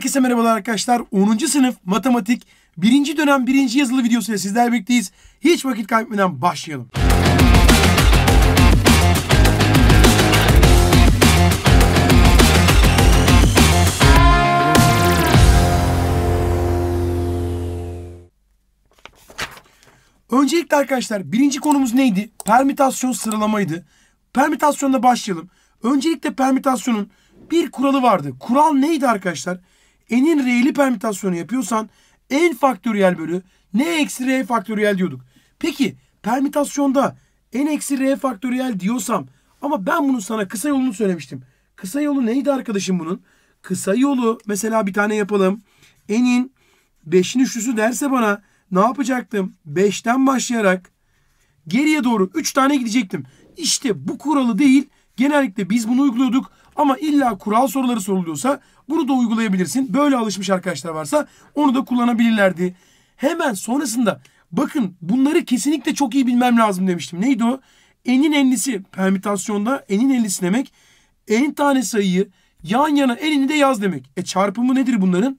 Herkese merhabalar arkadaşlar. 10. sınıf matematik 1. dönem 1. yazılı videosuyla sizler birlikteyiz. Hiç vakit kaybetmeden başlayalım. Öncelikle arkadaşlar birinci konumuz neydi? Permütasyon sıralamaydı. Permütasyonla başlayalım. Öncelikle permütasyonun bir kuralı vardı. Kural neydi arkadaşlar? n'in r'li permütasyonu yapıyorsan n faktöriyel bölü n eksi r faktöriyel diyorduk. Peki permütasyonda n eksi r faktöriyel diyorsam ama ben bunu sana kısa yolunu söylemiştim. Kısa yolu neydi arkadaşım bunun? Kısa yolu mesela bir tane yapalım. N'in 5'in üçlüsü derse bana ne yapacaktım? 5'ten başlayarak geriye doğru 3 tane gidecektim. İşte bu kuralı değil. Genellikle biz bunu uyguluyorduk. Ama illa kural soruları soruluyorsa bunu da uygulayabilirsin. Böyle alışmış arkadaşlar varsa onu da kullanabilirlerdi. Hemen sonrasında bakın bunları kesinlikle çok iyi bilmem lazım demiştim. Neydi o? Enin enlisi permütasyonda enin enlisi demek en tane sayıyı yan yana elini de yaz demek. E çarpımı nedir bunların?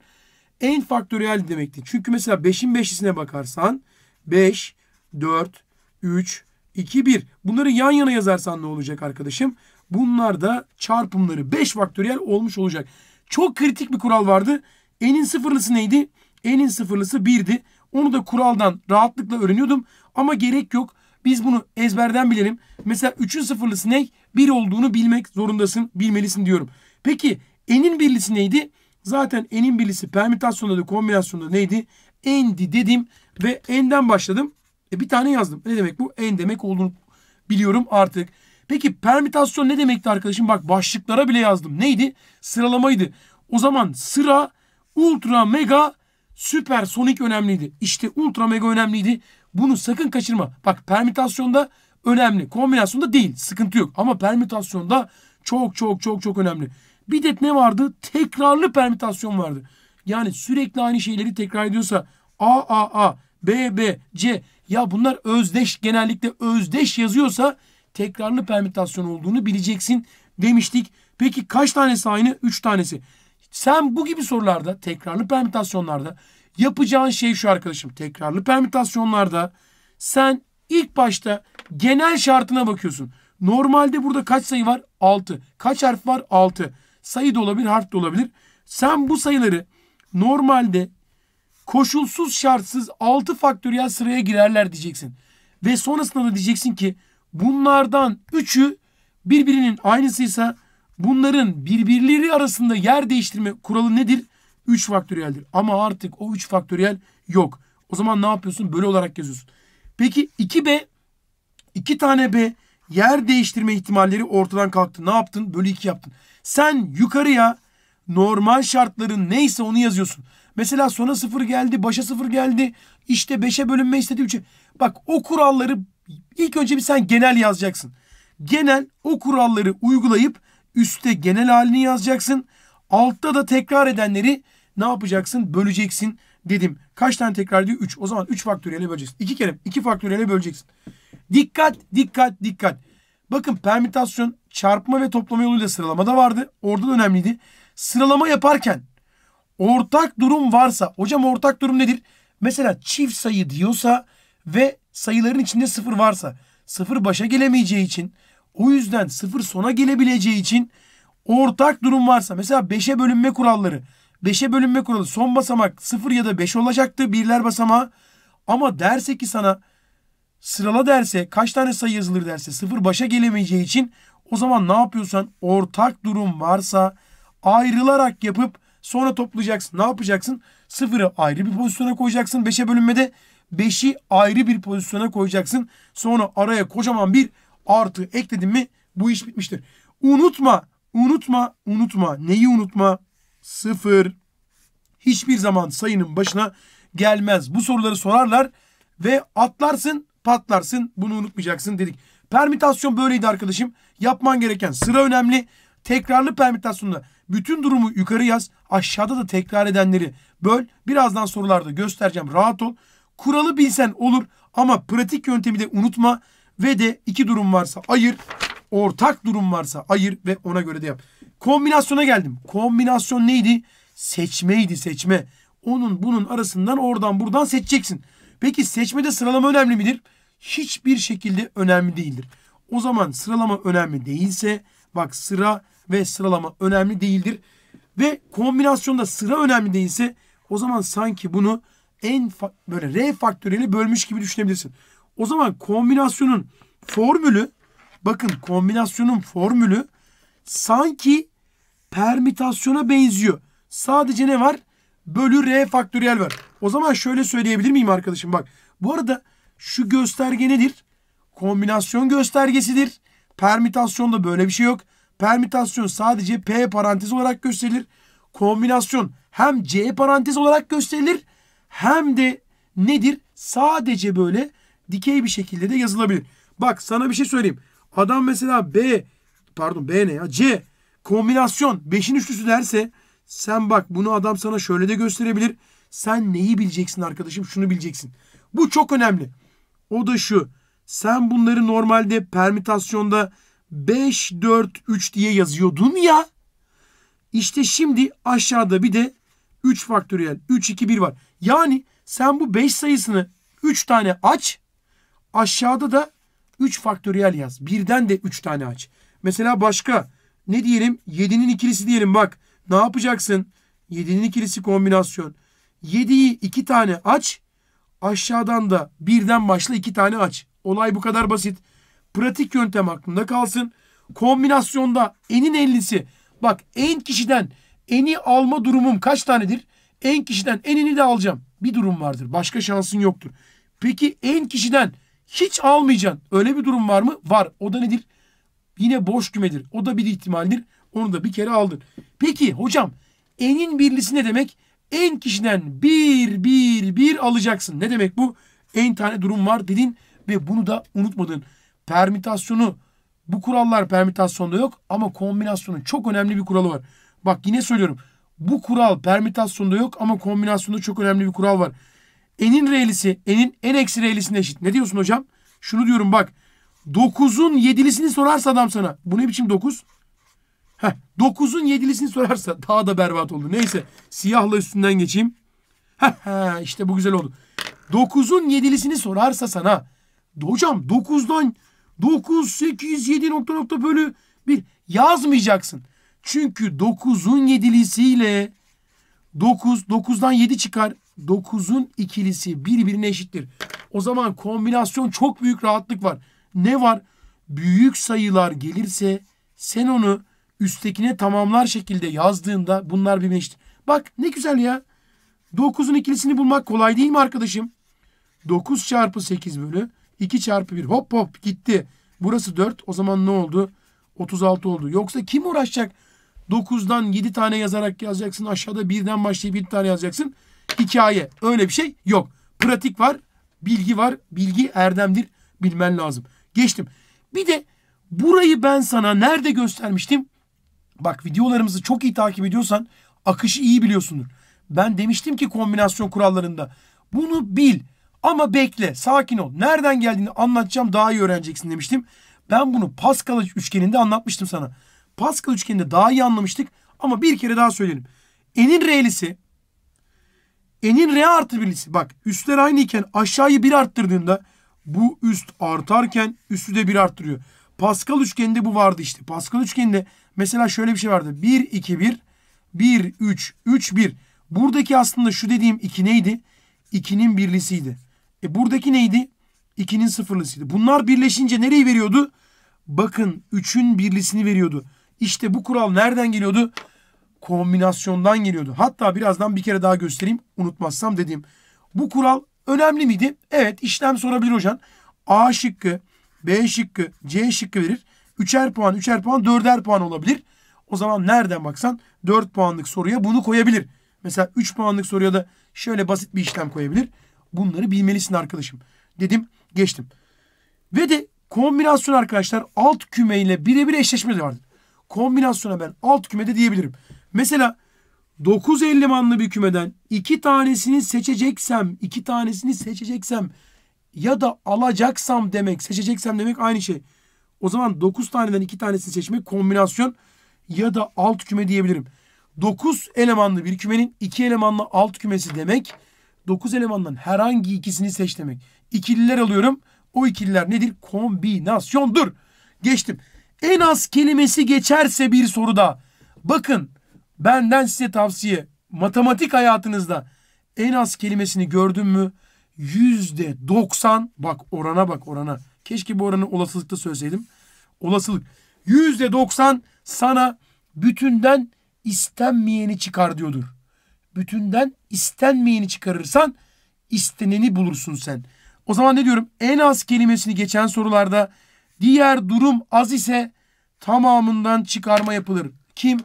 En faktöriyel demekti. Çünkü mesela 5'in 5'lisine bakarsan 5, 4, 3, 2, 1. Bunları yan yana yazarsan ne olacak arkadaşım? Bunlar da çarpımları 5 faktöriyel olmuş olacak. Çok kritik bir kural vardı. N'in sıfırlısı neydi? N'in sıfırlısı 1'di. Onu da kuraldan rahatlıkla öğreniyordum. Ama gerek yok. Biz bunu ezberden bilelim. Mesela 3'ün sıfırlısı ne? 1 olduğunu bilmek zorundasın, bilmelisin diyorum. Peki n'in birlisi neydi? Zaten n'in birlisi permütasyonda da kombinasyonda neydi? n'di dedim ve n'den başladım. E bir tane yazdım. Ne demek bu? n demek olduğunu biliyorum artık. Peki permütasyon ne demekti arkadaşım? Bak başlıklara bile yazdım. Neydi? Sıralamaydı. O zaman sıra ultra mega süper sonik önemliydi. İşte ultra mega önemliydi. Bunu sakın kaçırma. Bak permütasyonda önemli. Kombinasyonda değil. Sıkıntı yok. Ama permütasyonda çok çok çok çok önemli. Bir de ne vardı? Tekrarlı permütasyon vardı. Yani sürekli aynı şeyleri tekrar ediyorsa A A A B B C ya bunlar özdeş genellikle özdeş yazıyorsa tekrarlı permütasyon olduğunu bileceksin demiştik. Peki kaç tanesi aynı? 3 tanesi. Sen bu gibi sorularda tekrarlı permütasyonlarda yapacağın şey şu arkadaşım. Tekrarlı permütasyonlarda sen ilk başta genel şartına bakıyorsun. Normalde burada kaç sayı var? 6. Kaç harf var? 6. Sayı da olabilir, harf de olabilir. Sen bu sayıları normalde koşulsuz şartsız 6 faktöriyel sıraya girerler diyeceksin. Ve sonrasında da diyeceksin ki bunlardan üçü birbirinin aynısıysa bunların birbirleri arasında yer değiştirme kuralı nedir? 3 faktöriyeldir. Ama artık o 3 faktöriyel yok. O zaman ne yapıyorsun? Böyle olarak yazıyorsun. Peki 2B 2 tane B yer değiştirme ihtimalleri ortadan kalktı. Ne yaptın? Bölü 2 yaptın. Sen yukarıya normal şartların neyse onu yazıyorsun. Mesela sona sıfır geldi, başa sıfır geldi. İşte 5'e bölünme istedi 3'e. Bak o kuralları ilk önce bir sen genel yazacaksın. Genel o kuralları uygulayıp üstte genel halini yazacaksın. Altta da tekrar edenleri ne yapacaksın? Böleceksin dedim. Kaç tane tekrar diyor? 3. O zaman 3 faktöriyele böleceksin. 2 kere 2 faktöriyele böleceksin. Dikkat, dikkat, dikkat. Bakın permütasyon çarpma ve toplama yoluyla sıralamada vardı. Orada da önemliydi. Sıralama yaparken ortak durum varsa, hocam ortak durum nedir? Mesela çift sayı diyorsa ve sayıların içinde sıfır varsa sıfır başa gelemeyeceği için o yüzden sıfır sona gelebileceği için ortak durum varsa mesela 5'e bölünme kuralları 5'e bölünme kuralı son basamak 0 ya da 5 olacaktı birler basamağı ama derse ki sana sırala derse kaç tane sayı yazılır derse 0 başa gelemeyeceği için o zaman ne yapıyorsan ortak durum varsa ayrılarak yapıp sonra toplayacaksın. Ne yapacaksın? Sıfırı ayrı bir pozisyona koyacaksın. 5'e bölünmede 5'i ayrı bir pozisyona koyacaksın. Sonra araya kocaman bir artı ekledin mi bu iş bitmiştir. Unutma, unutma, unutma. Neyi unutma? Sıfır. Hiçbir zaman sayının başına gelmez. Bu soruları sorarlar ve atlarsın, patlarsın. Bunu unutmayacaksın dedik. Permütasyon böyleydi arkadaşım. Yapman gereken sıra önemli. Tekrarlı permütasyonda bütün durumu yukarı yaz. Aşağıda da tekrar edenleri böl. Birazdan sorularda göstereceğim. Rahat ol. Kuralı bilsen olur ama pratik yöntemi de unutma ve de iki durum varsa ayır, ortak durum varsa ayır ve ona göre de yap. Kombinasyona geldim. Kombinasyon neydi? Seçmeydi, seçme. Onun bunun arasından oradan buradan seçeceksin. Peki seçmede sıralama önemli midir? Hiçbir şekilde önemli değildir. O zaman sıralama önemli değilse bak sıra ve sıralama önemli değildir. Ve kombinasyonda sıra önemli değilse o zaman sanki bunu en böyle R faktöriyeli bölmüş gibi düşünebilirsin. O zaman kombinasyonun formülü bakın kombinasyonun formülü sanki permütasyona benziyor. Sadece ne var? Bölü R faktöriyel var. O zaman şöyle söyleyebilir miyim arkadaşım? Bak bu arada şu gösterge nedir? Kombinasyon göstergesidir. Permütasyonda böyle bir şey yok. Permütasyon sadece P parantez olarak gösterilir. Kombinasyon hem C parantez olarak gösterilir hem de nedir? Sadece böyle dikey bir şekilde de yazılabilir. Bak sana bir şey söyleyeyim. Adam mesela B pardon B ne ya? C kombinasyon 5'in üçlüsü derse sen bak bunu adam sana şöyle de gösterebilir. Sen neyi bileceksin arkadaşım? Şunu bileceksin. Bu çok önemli. O da şu. Sen bunları normalde permütasyonda 5 4 3 diye yazıyordun ya. İşte şimdi aşağıda bir de 3 faktöriyel 3 2 1 var. Yani sen bu 5 sayısını 3 tane aç. Aşağıda da 3 faktöriyel yaz. Birden de 3 tane aç. Mesela başka ne diyelim? 7'nin ikilisi diyelim bak. Ne yapacaksın? 7'nin ikilisi kombinasyon. 7'yi 2 tane aç. Aşağıdan da birden başla 2 tane aç. Olay bu kadar basit. Pratik yöntem aklında kalsın. Kombinasyonda enin 50'si. Bak en kişiden eni alma durumum kaç tanedir? En kişiden enini de alacağım. Bir durum vardır. Başka şansın yoktur. Peki en kişiden hiç almayacaksın. Öyle bir durum var mı? Var. O da nedir? Yine boş kümedir. O da bir ihtimaldir. Onu da bir kere aldın. Peki hocam enin birlisi ne demek? En kişiden bir bir bir alacaksın. Ne demek bu? En tane durum var dedin ve bunu da unutmadın. Permütasyonu bu kurallar permütasyonda yok ama kombinasyonun çok önemli bir kuralı var. Bak yine söylüyorum. Bu kural permütasyonda yok ama kombinasyonda çok önemli bir kural var. N'in re'lisi, N'in en eksi re'lisine eşit. Ne diyorsun hocam? Şunu diyorum bak. 9'un 7'lisini sorarsa adam sana. Bu ne biçim 9? Heh, 9'un 7'lisini sorarsa daha da berbat oldu. Neyse siyahla üstünden geçeyim. Heh, işte bu güzel oldu. 9'un 7'lisini sorarsa sana. Hocam 9'dan 9, 8, 7 nokta nokta bölü 1 yazmayacaksın. Çünkü 9'un yedilisiyle 9, 9'dan 7 çıkar. 9'un ikilisi birbirine eşittir. O zaman kombinasyon çok büyük rahatlık var. Ne var? Büyük sayılar gelirse sen onu üsttekine tamamlar şekilde yazdığında bunlar bir eşittir. Bak ne güzel ya. 9'un ikilisini bulmak kolay değil mi arkadaşım? 9 çarpı 8 bölü 2 çarpı 1 hop hop gitti. Burası 4 o zaman ne oldu? 36 oldu. Yoksa kim uğraşacak 9'dan 7 tane yazarak yazacaksın. Aşağıda birden başlayıp 7 tane yazacaksın. Hikaye öyle bir şey yok. Pratik var, bilgi var. Bilgi erdemdir. Bilmen lazım. Geçtim. Bir de burayı ben sana nerede göstermiştim? Bak videolarımızı çok iyi takip ediyorsan akışı iyi biliyorsundur. Ben demiştim ki kombinasyon kurallarında bunu bil ama bekle sakin ol. Nereden geldiğini anlatacağım daha iyi öğreneceksin demiştim. Ben bunu Pascal üçgeninde anlatmıştım sana. Pascal üçgeninde daha iyi anlamıştık. Ama bir kere daha söyleyelim. N'in R'lisi N'in R artı birlisi. Bak üstler aynı iken aşağıyı bir arttırdığında bu üst artarken üstü de bir arttırıyor. Pascal üçgeninde bu vardı işte. Pascal üçgeninde mesela şöyle bir şey vardı. 1, 2, 1, 1, 3, 3, 1. Buradaki aslında şu dediğim 2 neydi? 2'nin birlisiydi. E buradaki neydi? 2'nin sıfırlısıydı. Bunlar birleşince nereyi veriyordu? Bakın 3'ün birlisini veriyordu. İşte bu kural nereden geliyordu? Kombinasyondan geliyordu. Hatta birazdan bir kere daha göstereyim unutmazsam dediğim. Bu kural önemli miydi? Evet işlem sorabilir hocam. A şıkkı, B şıkkı, C şıkkı verir. Üçer puan, üçer puan, dörder puan olabilir. O zaman nereden baksan 4 puanlık soruya bunu koyabilir. Mesela 3 puanlık soruya da şöyle basit bir işlem koyabilir. Bunları bilmelisin arkadaşım. Dedim geçtim. Ve de kombinasyon arkadaşlar alt kümeyle birebir eşleşme de vardır kombinasyona ben alt kümede diyebilirim. Mesela 9 ellimanlı bir kümeden iki tanesini seçeceksem, iki tanesini seçeceksem ya da alacaksam demek, seçeceksem demek aynı şey. O zaman 9 taneden iki tanesini seçmek kombinasyon ya da alt küme diyebilirim. 9 elemanlı bir kümenin 2 elemanlı alt kümesi demek. 9 elemandan herhangi ikisini seç demek. İkililer alıyorum. O ikililer nedir? Kombinasyondur. Geçtim en az kelimesi geçerse bir soruda bakın benden size tavsiye matematik hayatınızda en az kelimesini gördün mü yüzde doksan bak orana bak orana keşke bu oranı olasılıkta söyleseydim olasılık yüzde doksan sana bütünden istenmeyeni çıkar diyordur. Bütünden istenmeyeni çıkarırsan isteneni bulursun sen. O zaman ne diyorum? En az kelimesini geçen sorularda Diğer durum az ise tamamından çıkarma yapılır. Kim?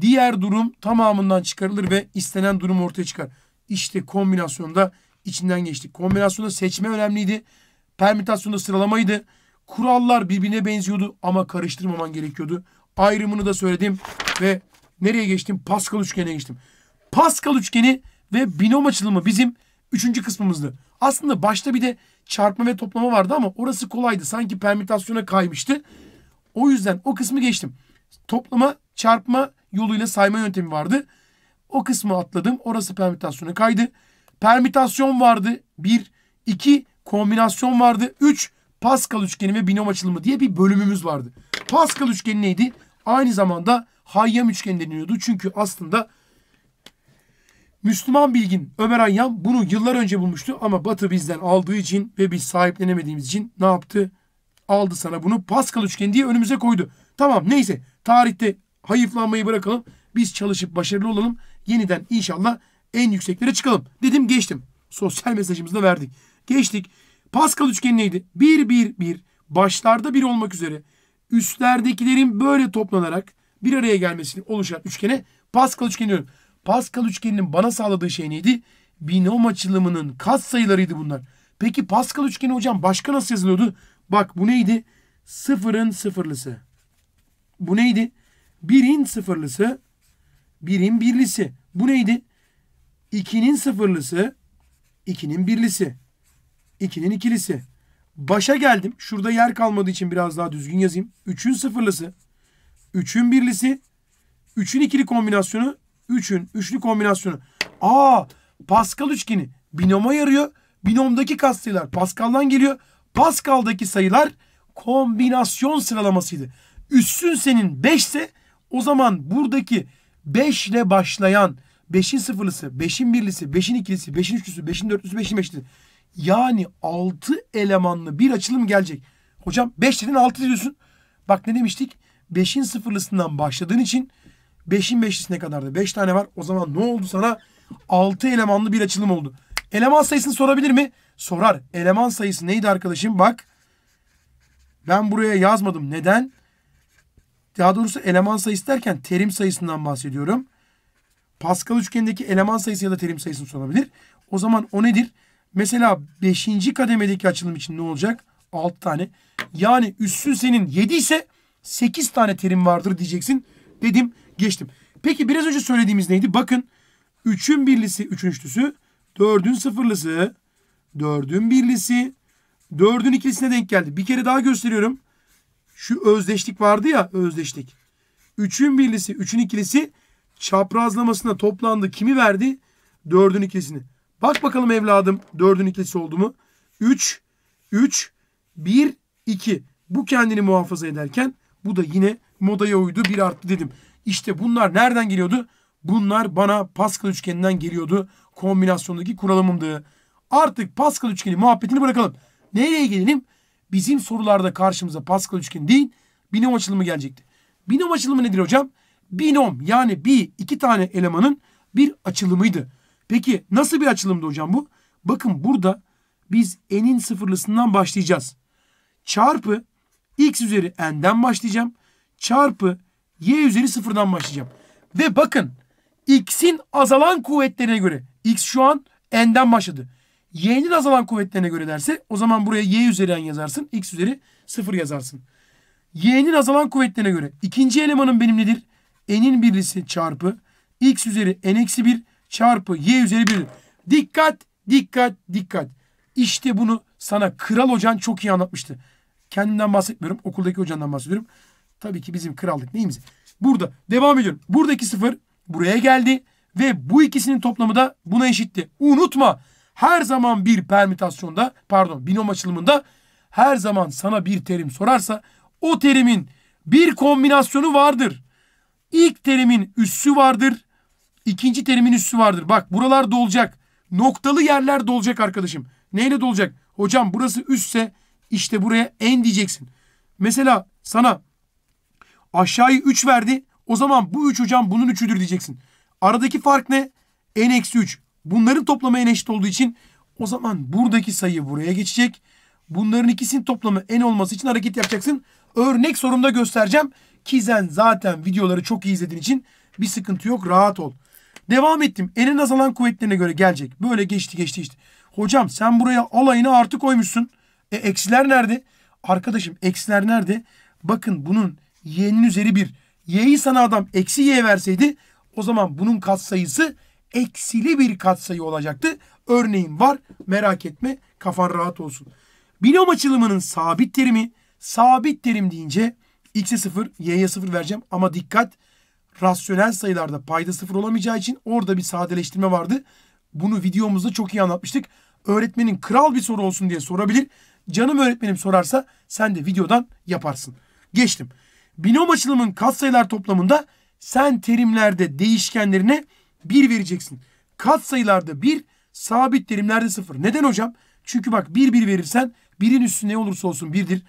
Diğer durum tamamından çıkarılır ve istenen durum ortaya çıkar. İşte kombinasyonda içinden geçtik. Kombinasyonda seçme önemliydi. Permütasyonda sıralamaydı. Kurallar birbirine benziyordu ama karıştırmaman gerekiyordu. Ayrımını da söyledim ve nereye geçtim? Pascal üçgenine geçtim. Pascal üçgeni ve binom açılımı bizim üçüncü kısmımızdı. Aslında başta bir de çarpma ve toplama vardı ama orası kolaydı. Sanki permütasyona kaymıştı. O yüzden o kısmı geçtim. Toplama, çarpma yoluyla sayma yöntemi vardı. O kısmı atladım. Orası permütasyona kaydı. Permütasyon vardı. bir iki kombinasyon vardı. üç Pascal üçgeni ve binom açılımı diye bir bölümümüz vardı. Pascal üçgeni neydi? Aynı zamanda Hayyam üçgeni deniyordu. Çünkü aslında Müslüman bilgin Ömer Hayyam bunu yıllar önce bulmuştu ama Batı bizden aldığı için ve biz sahiplenemediğimiz için ne yaptı? Aldı sana bunu Pascal üçgeni diye önümüze koydu. Tamam neyse tarihte hayıflanmayı bırakalım. Biz çalışıp başarılı olalım. Yeniden inşallah en yükseklere çıkalım. Dedim geçtim. Sosyal mesajımızı da verdik. Geçtik. Pascal üçgeni neydi? 1 1 1 başlarda bir olmak üzere üstlerdekilerin böyle toplanarak bir araya gelmesini oluşan üçgene Pascal üçgeni diyorum. Pascal üçgeninin bana sağladığı şey neydi? Binom açılımının kat sayılarıydı bunlar. Peki Pascal üçgeni hocam başka nasıl yazılıyordu? Bak bu neydi? Sıfırın sıfırlısı. Bu neydi? Birin sıfırlısı. Birin birlisi. Bu neydi? İkinin sıfırlısı. ikinin birlisi. ikinin ikilisi. Başa geldim. Şurada yer kalmadığı için biraz daha düzgün yazayım. Üçün sıfırlısı. Üçün birlisi. Üçün ikili kombinasyonu. 3'ün üçlü kombinasyonu. Aa Pascal üçgeni binoma yarıyor. Binomdaki katsayılar Pascal'dan geliyor. Pascal'daki sayılar kombinasyon sıralamasıydı. Üssün senin 5 ise o zaman buradaki 5 ile başlayan 5'in sıfırlısı, 5'in birlisi, 5'in ikilisi, 5'in üçlüsü, 5'in dörtlüsü, 5'in beşlisi. Yani 6 elemanlı bir açılım gelecek. Hocam 5 dedin 6 diyorsun. Bak ne demiştik? 5'in sıfırlısından başladığın için 5'in ne kadardı. 5 tane var. O zaman ne oldu sana? 6 elemanlı bir açılım oldu. Eleman sayısını sorabilir mi? Sorar. Eleman sayısı neydi arkadaşım? Bak. Ben buraya yazmadım. Neden? Daha doğrusu eleman sayısı derken terim sayısından bahsediyorum. Pascal üçgenindeki eleman sayısı ya da terim sayısını sorabilir. O zaman o nedir? Mesela 5. kademedeki açılım için ne olacak? 6 tane. Yani üssün senin 7 ise 8 tane terim vardır diyeceksin. Dedim geçtim. Peki biraz önce söylediğimiz neydi? Bakın üçün birlisi 3'ün üçlüsü, 4'ün sıfırlısı, dördün birlisi, dördün ikilisine denk geldi. Bir kere daha gösteriyorum. Şu özdeşlik vardı ya özdeşlik. Üçün birlisi, üçün ikilisi çaprazlamasına toplandı. Kimi verdi? Dördün ikilisini. Bak bakalım evladım dördün ikilisi oldu mu? 3, 3, 1, 2. Bu kendini muhafaza ederken bu da yine modaya uydu. bir arttı dedim. İşte bunlar nereden geliyordu? Bunlar bana Pascal üçgeninden geliyordu. Kombinasyondaki kuralımımdı. Artık Pascal üçgeni muhabbetini bırakalım. Nereye gelelim? Bizim sorularda karşımıza Pascal üçgeni değil binom açılımı gelecekti. Binom açılımı nedir hocam? Binom yani bir iki tane elemanın bir açılımıydı. Peki nasıl bir açılımdı hocam bu? Bakın burada biz n'in sıfırlısından başlayacağız. Çarpı x üzeri n'den başlayacağım. Çarpı y üzeri sıfırdan başlayacağım. Ve bakın x'in azalan kuvvetlerine göre x şu an n'den başladı. y'nin azalan kuvvetlerine göre derse o zaman buraya y üzeri n yazarsın. x üzeri sıfır yazarsın. y'nin azalan kuvvetlerine göre ikinci elemanın benim nedir? n'in birisi çarpı x üzeri n eksi 1 çarpı y üzeri 1. Dikkat dikkat dikkat. İşte bunu sana kral hocan çok iyi anlatmıştı. Kendimden bahsetmiyorum. Okuldaki hocandan bahsediyorum. Tabii ki bizim krallık neyimiz? Burada devam ediyorum. Buradaki sıfır buraya geldi ve bu ikisinin toplamı da buna eşitti. Unutma her zaman bir permütasyonda pardon binom açılımında her zaman sana bir terim sorarsa o terimin bir kombinasyonu vardır. İlk terimin üssü vardır. İkinci terimin üssü vardır. Bak buralar dolacak. Noktalı yerler dolacak arkadaşım. Neyle dolacak? Hocam burası üstse işte buraya en diyeceksin. Mesela sana Aşağıyı 3 verdi. O zaman bu 3 hocam bunun 3'üdür diyeceksin. Aradaki fark ne? n eksi 3. Bunların toplamı n eşit olduğu için o zaman buradaki sayı buraya geçecek. Bunların ikisinin toplamı n olması için hareket yapacaksın. Örnek sorumda göstereceğim. Kizen zaten videoları çok iyi izlediğin için bir sıkıntı yok. Rahat ol. Devam ettim. N'in azalan kuvvetlerine göre gelecek. Böyle geçti geçti işte. Hocam sen buraya alayını artı koymuşsun. E eksiler nerede? Arkadaşım eksiler nerede? Bakın bunun y'nin üzeri 1. Y'yi sana adam eksi y verseydi o zaman bunun katsayısı eksili bir katsayı olacaktı. Örneğin var merak etme kafan rahat olsun. Binom açılımının sabit terimi sabit terim deyince x'e 0 y'ye 0 vereceğim ama dikkat rasyonel sayılarda payda 0 olamayacağı için orada bir sadeleştirme vardı. Bunu videomuzda çok iyi anlatmıştık. Öğretmenin kral bir soru olsun diye sorabilir. Canım öğretmenim sorarsa sen de videodan yaparsın. Geçtim. Binom açılımın katsayılar toplamında sen terimlerde değişkenlerine 1 vereceksin. Katsayılarda 1, sabit terimlerde 0. Neden hocam? Çünkü bak 1 1 verirsen 1'in üstü ne olursa olsun 1'dir.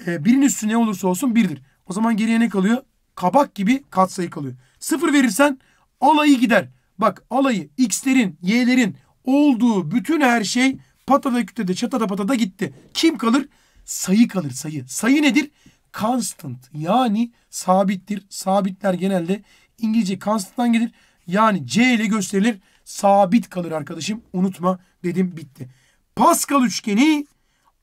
1'in ee, üstü ne olursa olsun 1'dir. O zaman geriye ne kalıyor? Kabak gibi katsayı kalıyor. 0 verirsen alayı gider. Bak alayı x'lerin, y'lerin olduğu bütün her şey patada kütede, çatada patada gitti. Kim kalır? Sayı kalır sayı. Sayı nedir? constant yani sabittir. Sabitler genelde İngilizce constant'tan gelir. Yani C ile gösterilir. Sabit kalır arkadaşım. Unutma dedim bitti. Pascal üçgeni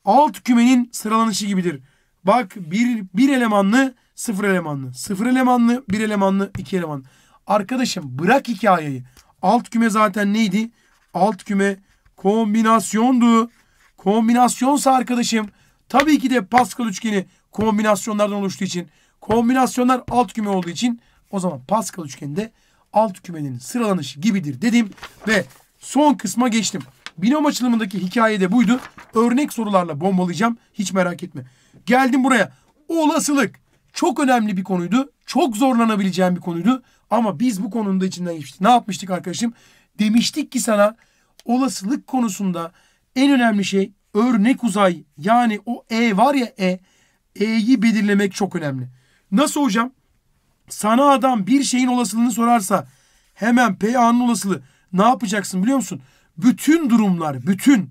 alt kümenin sıralanışı gibidir. Bak bir, bir elemanlı sıfır elemanlı. Sıfır elemanlı bir elemanlı iki elemanlı. Arkadaşım bırak hikayeyi. Alt küme zaten neydi? Alt küme kombinasyondu. Kombinasyonsa arkadaşım tabii ki de Pascal üçgeni kombinasyonlardan oluştuğu için kombinasyonlar alt küme olduğu için o zaman Pascal üçgeninde alt kümenin sıralanışı gibidir dedim ve son kısma geçtim. Binom açılımındaki hikaye de buydu. Örnek sorularla bombalayacağım. Hiç merak etme. Geldim buraya. Olasılık çok önemli bir konuydu. Çok zorlanabileceğim bir konuydu. Ama biz bu konunun da içinden geçtik. Ne yapmıştık arkadaşım? Demiştik ki sana olasılık konusunda en önemli şey örnek uzay. Yani o E var ya E E'yi belirlemek çok önemli. Nasıl hocam? Sana adam bir şeyin olasılığını sorarsa hemen PA'nın olasılığı ne yapacaksın biliyor musun? Bütün durumlar, bütün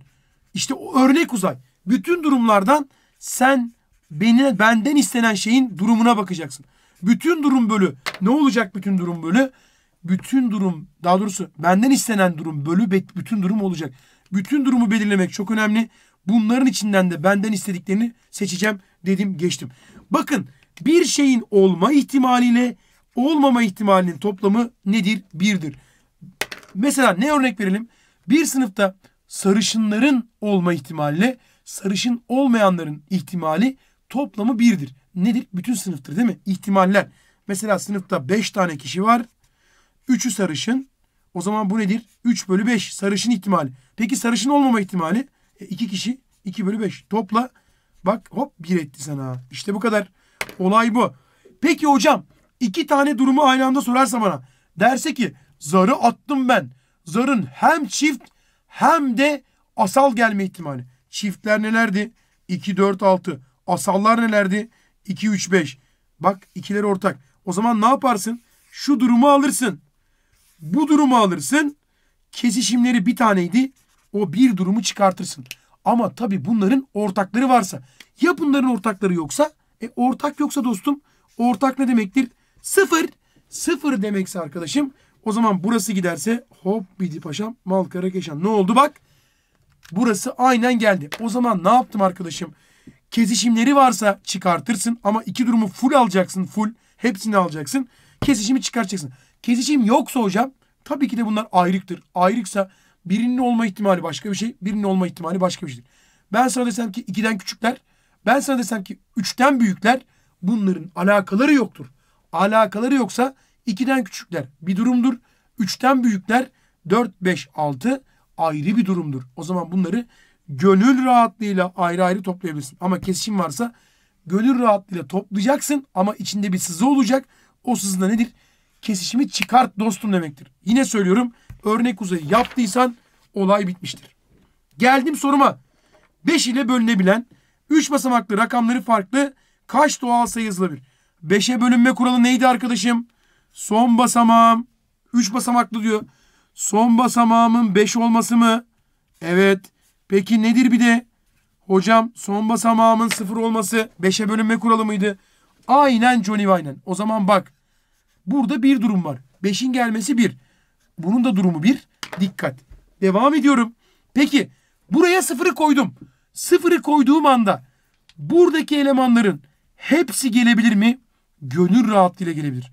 işte örnek uzay. Bütün durumlardan sen beni, benden istenen şeyin durumuna bakacaksın. Bütün durum bölü. Ne olacak bütün durum bölü? Bütün durum, daha doğrusu benden istenen durum bölü bütün durum olacak. Bütün durumu belirlemek çok önemli. Bunların içinden de benden istediklerini seçeceğim dedim geçtim. Bakın bir şeyin olma ihtimaliyle olmama ihtimalinin toplamı nedir? Birdir. Mesela ne örnek verelim? Bir sınıfta sarışınların olma ihtimaliyle sarışın olmayanların ihtimali toplamı birdir. Nedir? Bütün sınıftır değil mi? İhtimaller. Mesela sınıfta beş tane kişi var. Üçü sarışın. O zaman bu nedir? 3 bölü 5 sarışın ihtimali. Peki sarışın olmama ihtimali? 2 e, iki kişi 2 bölü 5 topla Bak hop bir etti sana. İşte bu kadar. Olay bu. Peki hocam iki tane durumu aynı anda sorarsa bana. Derse ki zarı attım ben. Zarın hem çift hem de asal gelme ihtimali. Çiftler nelerdi? 2, 4, 6. Asallar nelerdi? 2, 3, 5. Bak ikiler ortak. O zaman ne yaparsın? Şu durumu alırsın. Bu durumu alırsın. Kesişimleri bir taneydi. O bir durumu çıkartırsın. Ama tabii bunların ortakları varsa. Ya bunların ortakları yoksa? E ortak yoksa dostum ortak ne demektir? Sıfır. Sıfır demekse arkadaşım o zaman burası giderse hop bidi paşam mal karakeşan. Ne oldu bak? Burası aynen geldi. O zaman ne yaptım arkadaşım? Kesişimleri varsa çıkartırsın ama iki durumu full alacaksın full. Hepsini alacaksın. Kesişimi çıkartacaksın. Kesişim yoksa hocam tabii ki de bunlar ayrıktır. Ayrıksa Birinin olma ihtimali başka bir şey. Birinin olma ihtimali başka bir şey. Ben sana desem ki ikiden küçükler. Ben sana desem ki üçten büyükler. Bunların alakaları yoktur. Alakaları yoksa ikiden küçükler bir durumdur. Üçten büyükler 4, 5, 6 ayrı bir durumdur. O zaman bunları gönül rahatlığıyla ayrı ayrı toplayabilirsin. Ama kesişim varsa gönül rahatlığıyla toplayacaksın ama içinde bir sızı olacak. O sızı da nedir? Kesişimi çıkart dostum demektir. Yine söylüyorum örnek uzayı yaptıysan olay bitmiştir. Geldim soruma. 5 ile bölünebilen 3 basamaklı rakamları farklı kaç doğal sayı yazılabilir? 5'e bölünme kuralı neydi arkadaşım? Son basamağım 3 basamaklı diyor. Son basamağımın 5 olması mı? Evet. Peki nedir bir de? Hocam son basamağımın 0 olması 5'e bölünme kuralı mıydı? Aynen Johnny aynen. O zaman bak. Burada bir durum var. 5'in gelmesi 1. Bunun da durumu bir. Dikkat. Devam ediyorum. Peki buraya sıfırı koydum. Sıfırı koyduğum anda buradaki elemanların hepsi gelebilir mi? Gönül rahatlığıyla gelebilir.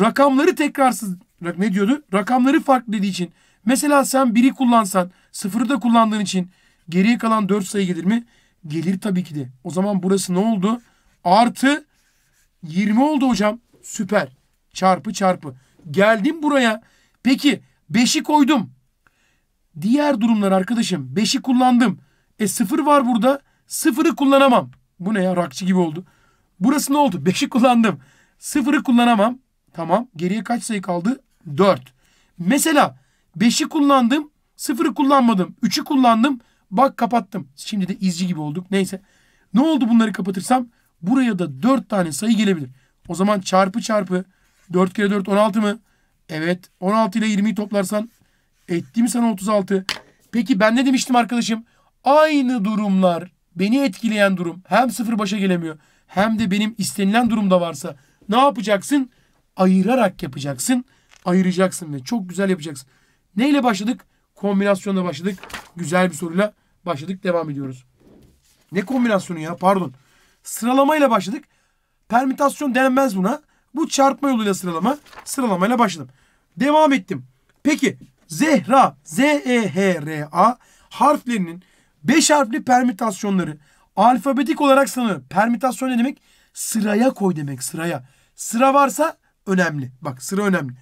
Rakamları tekrarsız ne diyordu? Rakamları farklı dediği için. Mesela sen biri kullansan sıfırı da kullandığın için geriye kalan dört sayı gelir mi? Gelir tabii ki de. O zaman burası ne oldu? Artı 20 oldu hocam. Süper. Çarpı çarpı. Geldim buraya. Peki 5'i koydum. Diğer durumlar arkadaşım 5'i kullandım. E 0 var burada. 0'ı kullanamam. Bu ne ya rakçı gibi oldu. Burası ne oldu? 5'i kullandım. 0'ı kullanamam. Tamam. Geriye kaç sayı kaldı? 4. Mesela 5'i kullandım. 0'ı kullanmadım. 3'ü kullandım. Bak kapattım. Şimdi de izci gibi olduk. Neyse. Ne oldu bunları kapatırsam? Buraya da 4 tane sayı gelebilir. O zaman çarpı çarpı 4 kere 4 16 mı? Evet. 16 ile 20'yi toplarsan etti mi sana 36? Peki ben ne demiştim arkadaşım? Aynı durumlar beni etkileyen durum hem sıfır başa gelemiyor hem de benim istenilen durumda varsa ne yapacaksın? Ayırarak yapacaksın. Ayıracaksın ve çok güzel yapacaksın. Neyle başladık? Kombinasyonla başladık. Güzel bir soruyla başladık. Devam ediyoruz. Ne kombinasyonu ya? Pardon. Sıralamayla başladık. Permütasyon denmez buna. Bu çarpma yoluyla sıralama. Sıralamayla başladım. Devam ettim. Peki Zehra, Z-E-H-R-A harflerinin 5 harfli permütasyonları alfabetik olarak sanıyorum. Permütasyon ne demek? Sıraya koy demek sıraya. Sıra varsa önemli. Bak sıra önemli.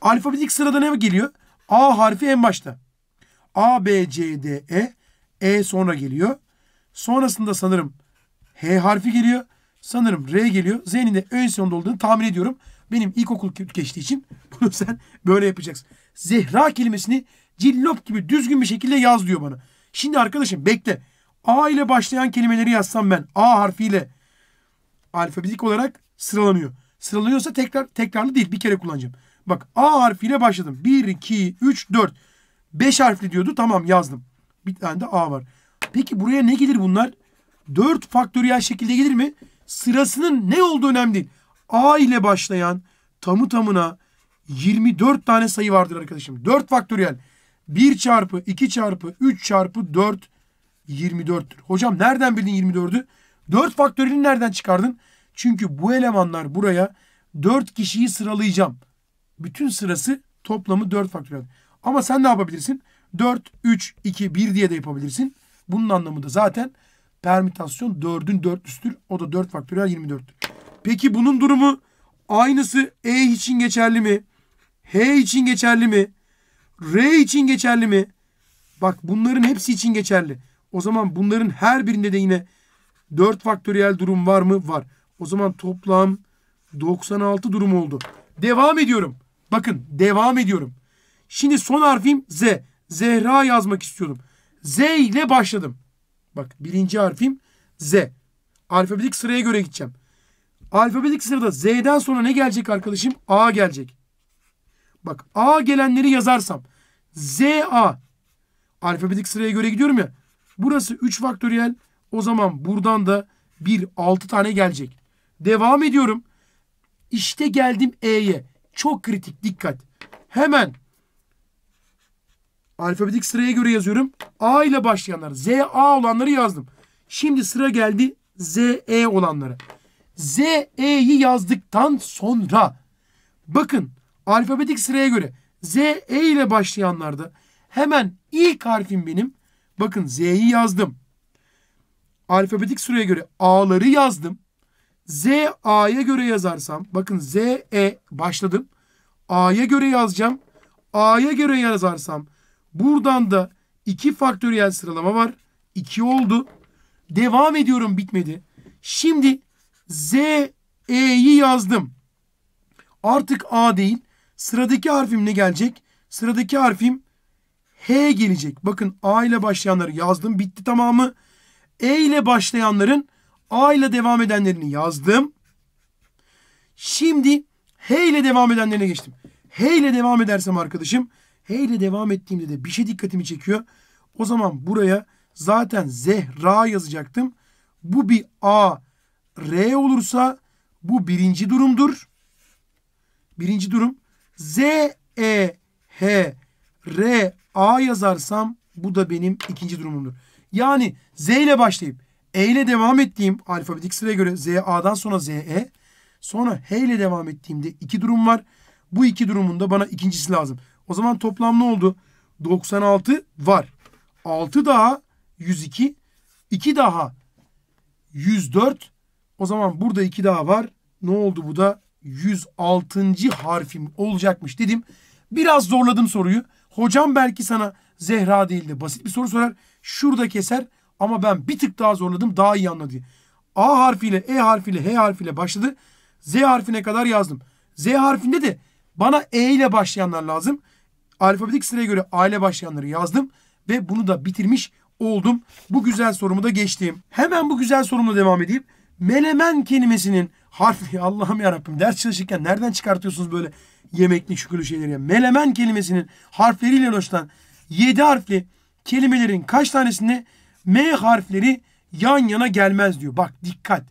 Alfabetik sırada ne geliyor? A harfi en başta. A, B, C, D, E. E sonra geliyor. Sonrasında sanırım H harfi geliyor. Sanırım R geliyor. Z'nin de ön sonunda olduğunu tahmin ediyorum. Benim ilkokul geçtiği için bunu sen böyle yapacaksın. Zehra kelimesini cillop gibi düzgün bir şekilde yaz diyor bana. Şimdi arkadaşım bekle. A ile başlayan kelimeleri yazsam ben. A harfiyle alfabetik olarak sıralanıyor. Sıralanıyorsa tekrar tekrarlı değil. Bir kere kullanacağım. Bak A harfiyle başladım. 1, 2, 3, 4. 5 harfli diyordu. Tamam yazdım. Bir tane de A var. Peki buraya ne gelir bunlar? 4 faktöriyel şekilde gelir mi? sırasının ne olduğu önemli değil. A ile başlayan tamı tamına 24 tane sayı vardır arkadaşım. 4 faktöriyel. 1 çarpı 2 çarpı 3 çarpı 4 24'tür. Hocam nereden bildin 24'ü? 4 faktöriyeli nereden çıkardın? Çünkü bu elemanlar buraya 4 kişiyi sıralayacağım. Bütün sırası toplamı 4 faktöriyel. Ama sen ne yapabilirsin? 4, 3, 2, 1 diye de yapabilirsin. Bunun anlamı da zaten permütasyon 4'ün 4 üstür. O da 4 faktöriyel 24'tür. Peki bunun durumu aynısı E için geçerli mi? H için geçerli mi? R için geçerli mi? Bak bunların hepsi için geçerli. O zaman bunların her birinde de yine 4 faktöriyel durum var mı? Var. O zaman toplam 96 durum oldu. Devam ediyorum. Bakın devam ediyorum. Şimdi son harfim Z. Zehra yazmak istiyordum. Z ile başladım. Bak birinci harfim Z. Alfabetik sıraya göre gideceğim. Alfabetik sırada Z'den sonra ne gelecek arkadaşım? A gelecek. Bak A gelenleri yazarsam. Z A. Alfabetik sıraya göre gidiyorum ya. Burası 3 faktöriyel. O zaman buradan da 1 6 tane gelecek. Devam ediyorum. İşte geldim E'ye. Çok kritik dikkat. Hemen Alfabetik sıraya göre yazıyorum. A ile başlayanlar. Z, A olanları yazdım. Şimdi sıra geldi Z, E olanlara. Z, E'yi yazdıktan sonra bakın alfabetik sıraya göre Z, E ile başlayanlarda hemen ilk harfim benim. Bakın Z'yi yazdım. Alfabetik sıraya göre A'ları yazdım. Z, A'ya göre yazarsam bakın Z, E başladım. A'ya göre yazacağım. A'ya göre yazarsam Buradan da 2 faktöriyel sıralama var. 2 oldu. Devam ediyorum bitmedi. Şimdi Z, E'yi yazdım. Artık A değil. Sıradaki harfim ne gelecek? Sıradaki harfim H gelecek. Bakın A ile başlayanları yazdım. Bitti tamamı. E ile başlayanların A ile devam edenlerini yazdım. Şimdi H ile devam edenlerine geçtim. H ile devam edersem arkadaşım H ile devam ettiğimde de bir şey dikkatimi çekiyor. O zaman buraya zaten Zehra yazacaktım. Bu bir A R olursa bu birinci durumdur. Birinci durum Z E H R A yazarsam bu da benim ikinci durumumdur. Yani Z ile başlayıp E ile devam ettiğim alfabetik sıraya göre Z A'dan sonra Z E sonra H ile devam ettiğimde iki durum var. Bu iki durumunda bana ikincisi lazım. O zaman toplam ne oldu? 96 var. 6 daha 102. 2 daha 104. O zaman burada 2 daha var. Ne oldu bu da? 106. harfim olacakmış dedim. Biraz zorladım soruyu. Hocam belki sana Zehra değil de basit bir soru sorar. Şurada keser ama ben bir tık daha zorladım daha iyi anladı A harfiyle, E harfiyle, H harfiyle başladı. Z harfine kadar yazdım. Z harfinde de bana E ile başlayanlar lazım alfabetik sıraya göre aile başlayanları yazdım ve bunu da bitirmiş oldum. Bu güzel sorumu da geçtim. Hemen bu güzel sorumla devam edeyim. Melemen kelimesinin harfi Allah'ım yarabbim ders çalışırken nereden çıkartıyorsunuz böyle yemekli şükürlü şeyleri ya. Melemen kelimesinin harfleriyle oluşan 7 harfli kelimelerin kaç tanesinde M harfleri yan yana gelmez diyor. Bak dikkat.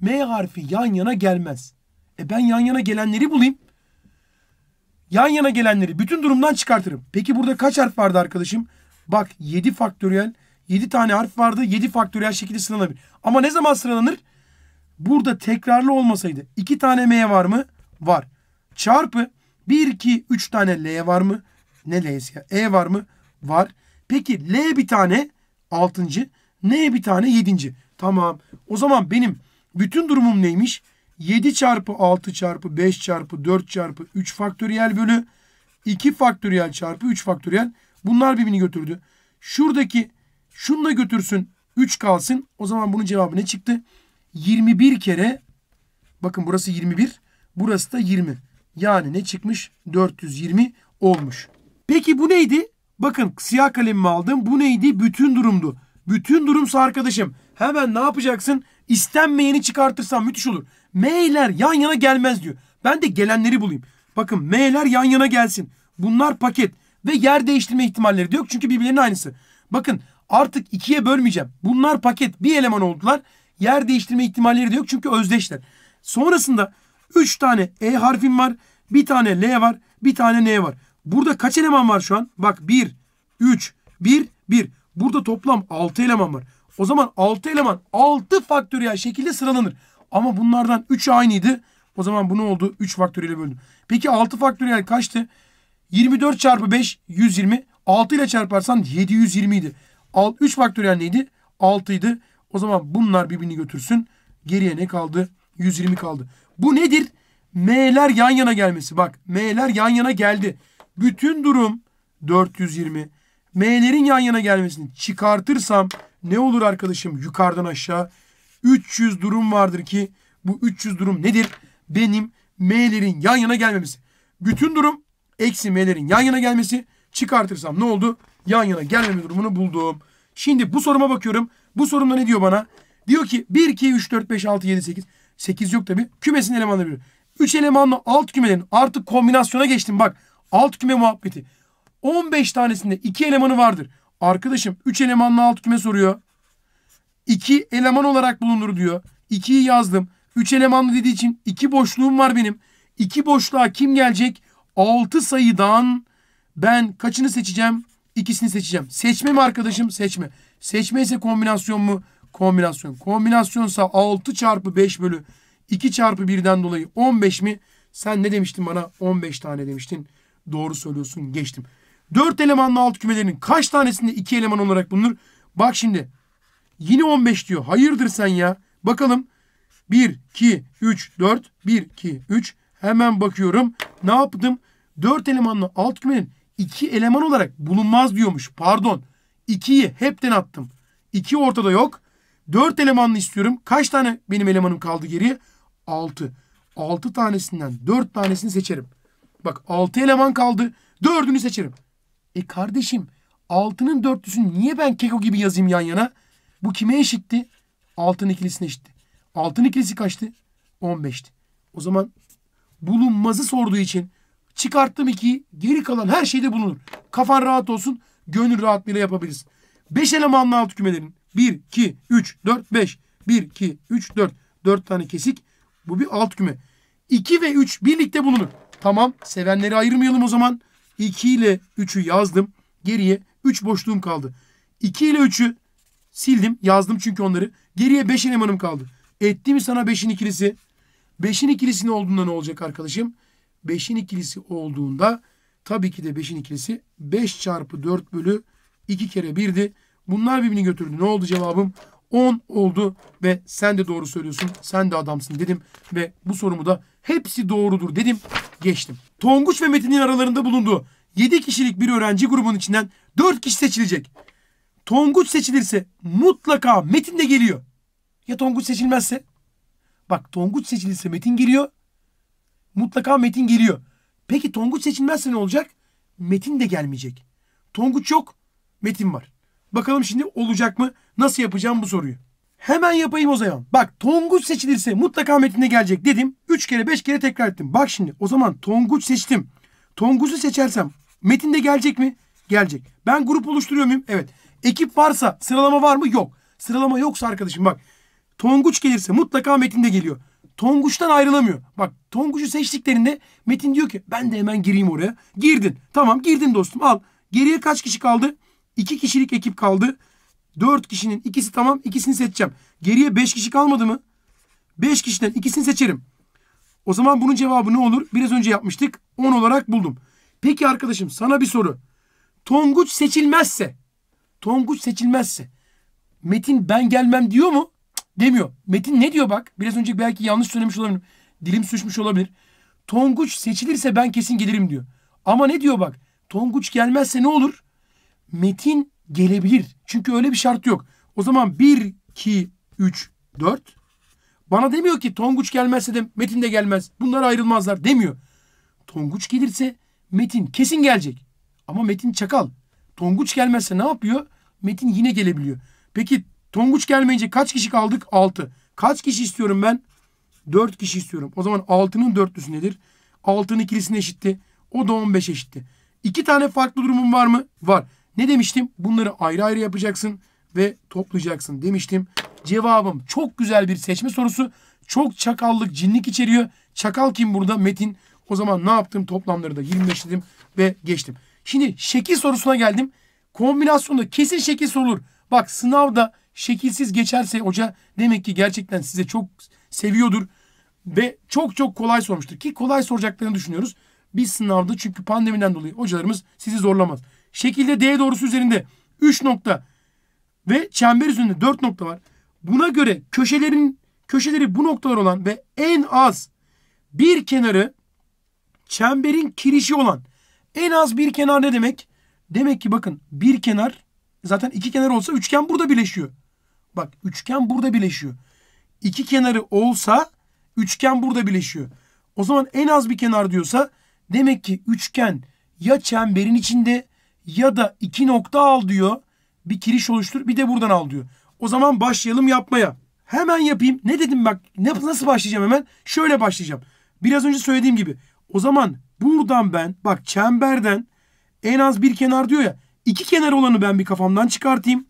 M harfi yan yana gelmez. E ben yan yana gelenleri bulayım. Yan yana gelenleri bütün durumdan çıkartırım. Peki burada kaç harf vardı arkadaşım? Bak 7 faktöriyel 7 tane harf vardı. 7 faktöriyel şekilde sıralanabilir. Ama ne zaman sıralanır? Burada tekrarlı olmasaydı. 2 tane M var mı? Var. Çarpı 1, 2, 3 tane L var mı? Ne L'si ya? E var mı? Var. Peki L bir tane 6. N bir tane 7. Tamam. O zaman benim bütün durumum neymiş? 7 çarpı 6 çarpı 5 çarpı 4 çarpı 3 faktöriyel bölü 2 faktöriyel çarpı 3 faktöriyel. Bunlar birbirini götürdü. Şuradaki şunu da götürsün 3 kalsın. O zaman bunun cevabı ne çıktı? 21 kere bakın burası 21 burası da 20. Yani ne çıkmış? 420 olmuş. Peki bu neydi? Bakın siyah kalemimi aldım. Bu neydi? Bütün durumdu. Bütün durumsa arkadaşım hemen ne yapacaksın? İstenmeyeni çıkartırsan müthiş olur. M'ler yan yana gelmez diyor. Ben de gelenleri bulayım. Bakın M'ler yan yana gelsin. Bunlar paket ve yer değiştirme ihtimalleri de yok. Çünkü birbirlerinin aynısı. Bakın artık ikiye bölmeyeceğim. Bunlar paket bir eleman oldular. Yer değiştirme ihtimalleri de yok. Çünkü özdeşler. Sonrasında 3 tane E harfim var. Bir tane L var. Bir tane N var. Burada kaç eleman var şu an? Bak 1, 3, 1, 1. Burada toplam 6 eleman var. O zaman 6 eleman 6 faktöriyel şekilde sıralanır. Ama bunlardan 3 aynıydı. O zaman bu ne oldu? 3 faktöriyel böldüm. Peki 6 faktöriyel kaçtı? 24 çarpı 5 120. 6 ile çarparsan 720 idi. 3 faktöriyel neydi? 6 idi. O zaman bunlar birbirini götürsün. Geriye ne kaldı? 120 kaldı. Bu nedir? M'ler yan yana gelmesi. Bak M'ler yan yana geldi. Bütün durum 420. M'lerin yan yana gelmesini çıkartırsam ne olur arkadaşım? Yukarıdan aşağı 300 durum vardır ki bu 300 durum nedir? Benim m'lerin yan yana gelmemesi. Bütün durum eksi m'lerin yan yana gelmesi. Çıkartırsam ne oldu? Yan yana gelmeme durumunu buldum. Şimdi bu soruma bakıyorum. Bu sorumda ne diyor bana? Diyor ki 1, 2, 3, 4, 5, 6, 7, 8. 8 yok tabi. Kümesin elemanları bir. 3 elemanlı alt kümelerin artık kombinasyona geçtim bak. Alt küme muhabbeti. 15 tanesinde 2 elemanı vardır. Arkadaşım 3 elemanlı alt küme soruyor. 2 eleman olarak bulunur diyor. 2'yi yazdım. 3 elemanlı dediği için 2 boşluğum var benim. 2 boşluğa kim gelecek? 6 sayıdan ben kaçını seçeceğim? İkisini seçeceğim. Seçme mi arkadaşım? Seçme. Seçme ise kombinasyon mu? Kombinasyon. Kombinasyonsa 6 çarpı 5 bölü 2 çarpı 1'den dolayı 15 mi? Sen ne demiştin bana? 15 tane demiştin. Doğru söylüyorsun. Geçtim. 4 elemanlı alt kümelerinin kaç tanesinde 2 eleman olarak bulunur? Bak şimdi. Yine 15 diyor. Hayırdır sen ya? Bakalım. 1, 2, 3, 4. 1, 2, 3. Hemen bakıyorum. Ne yaptım? 4 elemanlı alt kümenin 2 eleman olarak bulunmaz diyormuş. Pardon. 2'yi hepten attım. 2 ortada yok. 4 elemanlı istiyorum. Kaç tane benim elemanım kaldı geriye? 6. 6 tanesinden 4 tanesini seçerim. Bak 6 eleman kaldı. 4'ünü seçerim. E kardeşim 6'nın 4'lüsünü niye ben keko gibi yazayım yan yana? Bu kime eşitti? Altın ikilisine eşitti. Altın ikilisi kaçtı? 15'ti. O zaman bulunmazı sorduğu için çıkarttım iki, Geri kalan her şeyde bulunur. Kafan rahat olsun. Gönül rahatlığıyla yapabiliriz. 5 elemanlı alt kümelerin 1, 2, 3, 4, 5. 1, 2, 3, 4. 4 tane kesik. Bu bir alt küme. 2 ve 3 birlikte bulunur. Tamam. Sevenleri ayırmayalım o zaman. 2 ile 3'ü yazdım. Geriye 3 boşluğum kaldı. 2 ile 3'ü Sildim. Yazdım çünkü onları. Geriye 5 elemanım kaldı. Etti mi sana 5'in ikilisi? 5'in ikilisi ne olduğunda ne olacak arkadaşım? 5'in ikilisi olduğunda tabii ki de 5'in ikilisi 5 çarpı 4 bölü 2 kere 1'di. Bunlar birbirini götürdü. Ne oldu cevabım? 10 oldu ve sen de doğru söylüyorsun. Sen de adamsın dedim ve bu sorumu da hepsi doğrudur dedim. Geçtim. Tonguç ve Metin'in aralarında bulunduğu 7 kişilik bir öğrenci grubunun içinden 4 kişi seçilecek. Tonguç seçilirse mutlaka Metin de geliyor. Ya Tonguç seçilmezse? Bak Tonguç seçilirse Metin geliyor. Mutlaka Metin geliyor. Peki Tonguç seçilmezse ne olacak? Metin de gelmeyecek. Tonguç yok, Metin var. Bakalım şimdi olacak mı? Nasıl yapacağım bu soruyu? Hemen yapayım o zaman. Bak Tonguç seçilirse mutlaka Metin de gelecek dedim. 3 kere 5 kere tekrar ettim. Bak şimdi o zaman Tonguç seçtim. Tonguç'u seçersem Metin de gelecek mi? Gelecek. Ben grup oluşturuyor muyum? Evet. Ekip varsa sıralama var mı? Yok. Sıralama yoksa arkadaşım bak. Tonguç gelirse mutlaka Metin de geliyor. Tonguç'tan ayrılamıyor. Bak Tonguç'u seçtiklerinde Metin diyor ki ben de hemen gireyim oraya. Girdin. Tamam girdin dostum al. Geriye kaç kişi kaldı? İki kişilik ekip kaldı. Dört kişinin ikisi tamam ikisini seçeceğim. Geriye beş kişi kalmadı mı? Beş kişiden ikisini seçerim. O zaman bunun cevabı ne olur? Biraz önce yapmıştık. 10 olarak buldum. Peki arkadaşım sana bir soru. Tonguç seçilmezse Tonguç seçilmezse Metin ben gelmem diyor mu? demiyor. Metin ne diyor bak? Biraz önce belki yanlış söylemiş olabilirim. Dilim suçmuş olabilir. Tonguç seçilirse ben kesin gelirim diyor. Ama ne diyor bak? Tonguç gelmezse ne olur? Metin gelebilir. Çünkü öyle bir şart yok. O zaman 1, 2, 3, 4. Bana demiyor ki Tonguç gelmezse de Metin de gelmez. Bunlar ayrılmazlar demiyor. Tonguç gelirse Metin kesin gelecek. Ama Metin çakal. Tonguç gelmezse ne yapıyor? Metin yine gelebiliyor. Peki Tonguç gelmeyince kaç kişi kaldık? 6. Kaç kişi istiyorum ben? 4 kişi istiyorum. O zaman 6'nın dörtlüsü nedir? 6'nın ikilisine eşitti. O da 15 eşitti. İki tane farklı durumun var mı? Var. Ne demiştim? Bunları ayrı ayrı yapacaksın ve toplayacaksın demiştim. Cevabım çok güzel bir seçme sorusu. Çok çakallık, cinlik içeriyor. Çakal kim burada? Metin. O zaman ne yaptım? Toplamları da 25 dedim ve geçtim. Şimdi şekil sorusuna geldim kombinasyonda kesin şekilsiz olur. Bak sınavda şekilsiz geçerse hoca demek ki gerçekten size çok seviyordur. Ve çok çok kolay sormuştur. Ki kolay soracaklarını düşünüyoruz. Biz sınavda çünkü pandemiden dolayı hocalarımız sizi zorlamaz. Şekilde D doğrusu üzerinde 3 nokta ve çember üzerinde 4 nokta var. Buna göre köşelerin köşeleri bu noktalar olan ve en az bir kenarı çemberin kirişi olan en az bir kenar ne demek? Demek ki bakın bir kenar zaten iki kenar olsa üçgen burada birleşiyor. Bak üçgen burada birleşiyor. İki kenarı olsa üçgen burada birleşiyor. O zaman en az bir kenar diyorsa demek ki üçgen ya çemberin içinde ya da iki nokta al diyor. Bir kiriş oluştur bir de buradan al diyor. O zaman başlayalım yapmaya. Hemen yapayım. Ne dedim bak nasıl başlayacağım hemen? Şöyle başlayacağım. Biraz önce söylediğim gibi. O zaman buradan ben bak çemberden en az bir kenar diyor ya. İki kenar olanı ben bir kafamdan çıkartayım.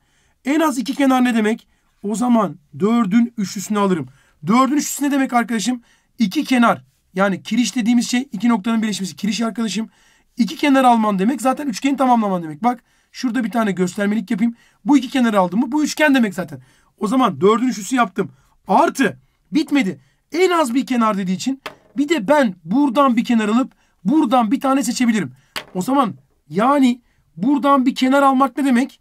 En az iki kenar ne demek? O zaman dördün üçlüsünü alırım. Dördün üçlüsü ne demek arkadaşım? İki kenar. Yani kiriş dediğimiz şey iki noktanın birleşmesi. Kiriş arkadaşım. İki kenar alman demek zaten üçgeni tamamlaman demek. Bak şurada bir tane göstermelik yapayım. Bu iki kenarı aldım mı? Bu üçgen demek zaten. O zaman dördün üçlüsü yaptım. Artı bitmedi. En az bir kenar dediği için bir de ben buradan bir kenar alıp buradan bir tane seçebilirim. O zaman yani buradan bir kenar almak ne demek?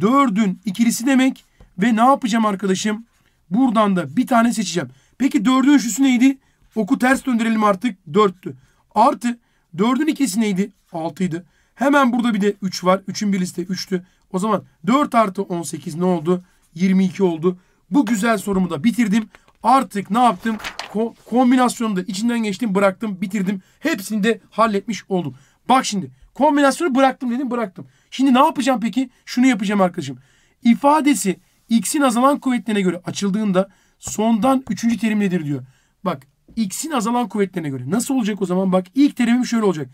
Dördün ikilisi demek. Ve ne yapacağım arkadaşım? Buradan da bir tane seçeceğim. Peki dördün üçlüsü neydi? Oku ters döndürelim artık. 4'tü. Artı dördün ikilisi neydi? Altıydı. Hemen burada bir de üç var. Üçün bir liste üçtü. O zaman dört artı on sekiz ne oldu? Yirmi iki oldu. Bu güzel sorumu da bitirdim. Artık ne yaptım? Ko kombinasyonu da içinden geçtim, bıraktım, bitirdim. Hepsini de halletmiş oldum. Bak şimdi Kombinasyonu bıraktım dedim bıraktım. Şimdi ne yapacağım peki? Şunu yapacağım arkadaşım. İfadesi x'in azalan kuvvetlerine göre açıldığında sondan üçüncü terim nedir diyor. Bak x'in azalan kuvvetlerine göre. Nasıl olacak o zaman? Bak ilk terimim şöyle olacak.